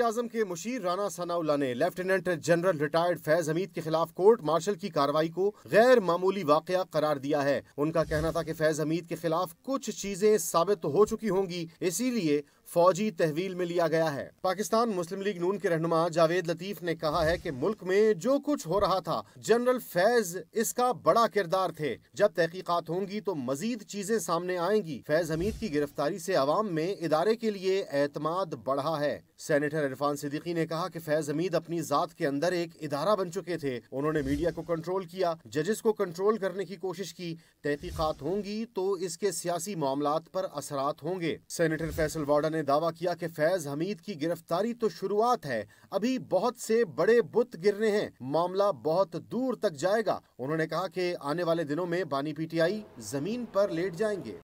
आजम के मुशीर राना सनाउल्ला ने lieutenant general retired Faiz Hameed के खिलाफ कोर्ट मार्शल की कार्रवाई को गैर मामूली वाक़ करार दिया है उनका कहना था कि फैज हमीद के खिलाफ कुछ चीजें साबित हो चुकी होंगी इसीलिए फौजी तहवील में लिया गया है पाकिस्तान मुस्लिम लीग नून के रहनुमा जावेद लतीफ ने कहा है कि मुल्क में जो कुछ हो रहा था जनरल फैज इसका बड़ा किरदार थे जब तहकीकात होंगी तो मजीद चीजें सामने आएंगी फैज हमीद की गिरफ्तारी से आवाम में इदारे के लिए एतमाद बढ़ा है सेनेटर डायरेक्टर इरफान सिद्दीकी ने कहा कि फैज हमीद अपनी जात के अंदर एक इदारा बन चुके थे उन्होंने मीडिया को कंट्रोल किया जजेस को कंट्रोल करने की कोशिश की तहकीकत होंगी तो इसके सियासी मामला पर असरात होंगे सेनेटर फैसल वाडा ने दावा किया कि फैज हमीद की गिरफ्तारी तो शुरुआत है अभी बहुत से बड़े बुत गिरने हैं मामला बहुत दूर तक जाएगा उन्होंने कहा कि आने वाले दिनों में बानी पीटीआई जमीन पर लेट जाएंगे